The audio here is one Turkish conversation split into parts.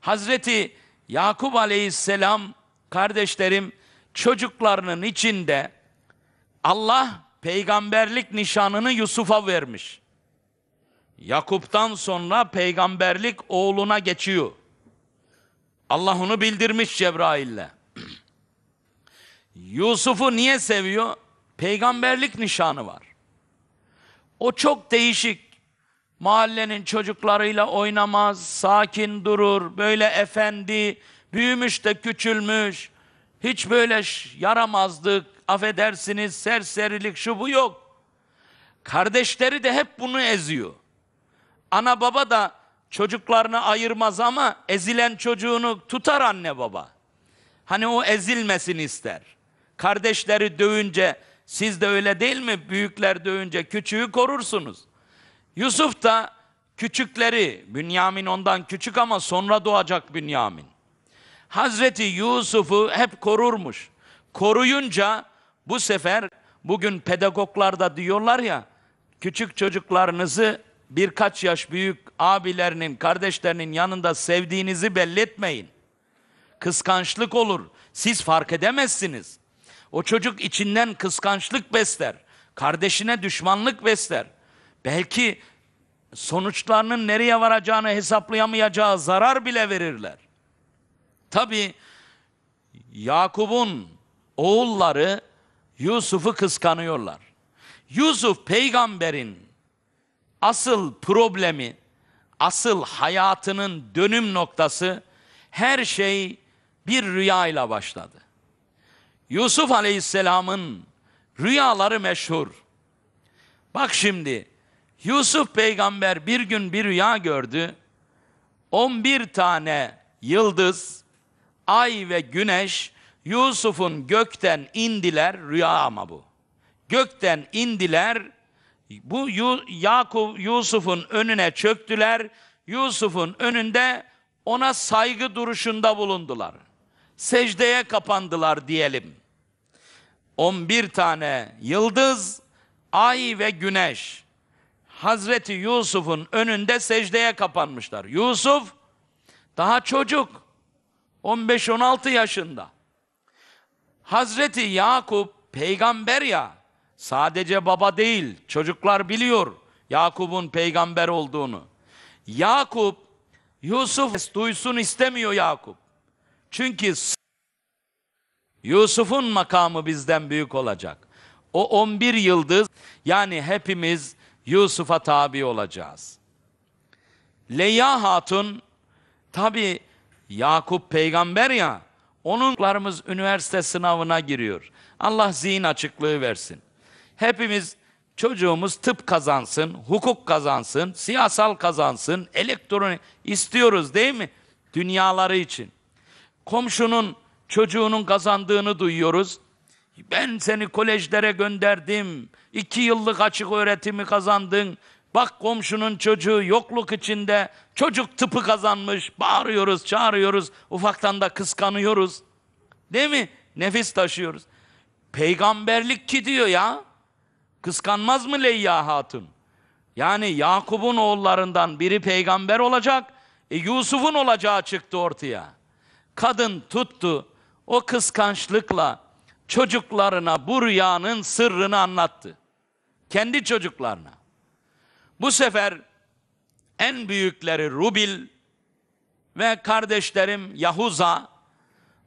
Hazreti Yakup aleyhisselam kardeşlerim çocuklarının içinde Allah peygamberlik nişanını Yusuf'a vermiş. Yakup'tan sonra peygamberlik oğluna geçiyor. Allah onu bildirmiş Cebrail'le. Yusuf'u niye seviyor? Peygamberlik nişanı var. O çok değişik mahallenin çocuklarıyla oynamaz, sakin durur, böyle efendi, büyümüş de küçülmüş, hiç böyle yaramazlık, affedersiniz, serserilik, şu bu yok. Kardeşleri de hep bunu eziyor. Ana baba da çocuklarını ayırmaz ama ezilen çocuğunu tutar anne baba. Hani o ezilmesin ister. Kardeşleri dövünce siz de öyle değil mi? Büyükler dövünce küçüğü korursunuz. Yusuf da küçükleri, Bünyamin ondan küçük ama sonra doğacak Bünyamin. Hazreti Yusuf'u hep korurmuş. Koruyunca bu sefer bugün pedagoglarda diyorlar ya, küçük çocuklarınızı birkaç yaş büyük abilerinin, kardeşlerinin yanında sevdiğinizi belletmeyin. Kıskançlık olur. Siz fark edemezsiniz. O çocuk içinden kıskançlık besler. Kardeşine düşmanlık besler. Belki sonuçlarının nereye varacağını hesaplayamayacağı zarar bile verirler. Tabi Yakup'un oğulları Yusuf'u kıskanıyorlar. Yusuf peygamberin asıl problemi, asıl hayatının dönüm noktası her şey bir rüyayla başladı. Yusuf Aleyhisselam'ın rüyaları meşhur. Bak şimdi Yusuf peygamber bir gün bir rüya gördü. 11 tane yıldız, ay ve güneş Yusuf'un gökten indiler. Rüya ama bu. Gökten indiler. Bu Yakup Yusuf'un önüne çöktüler. Yusuf'un önünde ona saygı duruşunda bulundular. Secdeye kapandılar diyelim. 11 tane yıldız, ay ve güneş. Hazreti Yusuf'un önünde secdeye kapanmışlar. Yusuf daha çocuk. 15-16 yaşında. Hazreti Yakup peygamber ya. Sadece baba değil. Çocuklar biliyor Yakup'un peygamber olduğunu. Yakup Yusuf duysun istemiyor Yakup. Çünkü Yusuf'un makamı bizden büyük olacak. O 11 yıldız yani hepimiz Yusuf'a tabi olacağız. Leya Hatun tabi Yakup peygamber ya onunlarımız üniversite sınavına giriyor. Allah zihin açıklığı versin. Hepimiz çocuğumuz tıp kazansın, hukuk kazansın, siyasal kazansın, elektronik istiyoruz değil mi? Dünyaları için. Komşunun çocuğunun kazandığını duyuyoruz. Ben seni kolejlere gönderdim. İki yıllık açık öğretimi kazandın. Bak komşunun çocuğu yokluk içinde. Çocuk tıpı kazanmış. Bağırıyoruz, çağırıyoruz. Ufaktan da kıskanıyoruz. Değil mi? Nefis taşıyoruz. Peygamberlik ki diyor ya. Kıskanmaz mı Leyya Hatun? Yani Yakup'un oğullarından biri peygamber olacak. E Yusuf'un olacağı çıktı ortaya. Kadın tuttu. O kıskançlıkla çocuklarına bu rüyanın sırrını anlattı. Kendi çocuklarına. Bu sefer en büyükleri Rubil ve kardeşlerim Yahuza.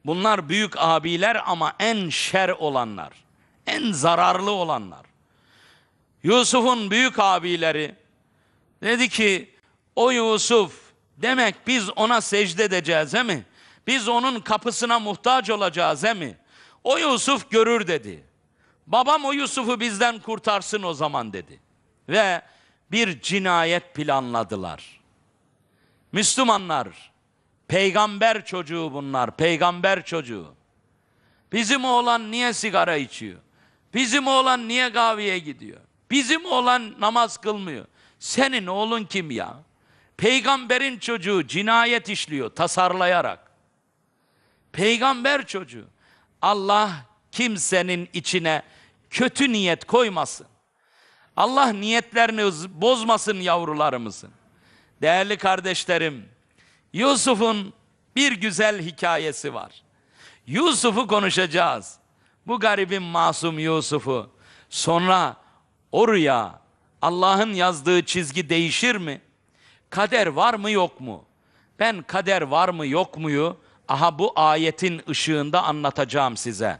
Bunlar büyük abiler ama en şer olanlar. En zararlı olanlar. Yusuf'un büyük abileri dedi ki o Yusuf demek biz ona secde edeceğiz he mi? Biz onun kapısına muhtaç olacağız he mi? O Yusuf görür dedi. Babam o Yusuf'u bizden kurtarsın o zaman dedi. Ve bir cinayet planladılar. Müslümanlar, peygamber çocuğu bunlar, peygamber çocuğu. Bizim oğlan niye sigara içiyor? Bizim oğlan niye kahveye gidiyor? Bizim oğlan namaz kılmıyor. Senin oğlun kim ya? Peygamberin çocuğu cinayet işliyor tasarlayarak. Peygamber çocuğu. Allah kimsenin içine kötü niyet koymasın. Allah niyetlerini bozmasın yavrularımızın. Değerli kardeşlerim, Yusuf'un bir güzel hikayesi var. Yusuf'u konuşacağız. Bu garibin masum Yusuf'u. Sonra oraya Allah'ın yazdığı çizgi değişir mi? Kader var mı yok mu? Ben kader var mı yok muyu Aha bu ayetin ışığında anlatacağım size.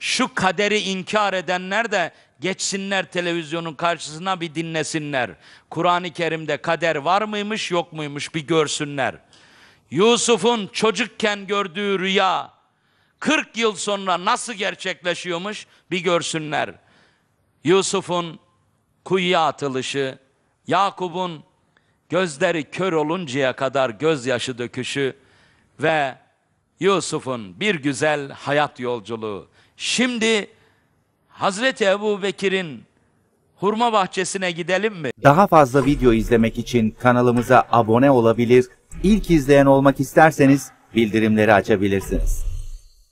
Şu kaderi inkar edenler de geçsinler televizyonun karşısına bir dinlesinler. Kur'an-ı Kerim'de kader var mıymış yok muymuş bir görsünler. Yusuf'un çocukken gördüğü rüya 40 yıl sonra nasıl gerçekleşiyormuş bir görsünler. Yusuf'un kuyuya atılışı, Yakup'un gözleri kör oluncaya kadar gözyaşı döküşü ve Yusuf'un bir güzel hayat yolculuğu. Şimdi Hazreti Ebu Bekir'in hurma bahçesine gidelim mi? Daha fazla video izlemek için kanalımıza abone olabilir, ilk izleyen olmak isterseniz bildirimleri açabilirsiniz.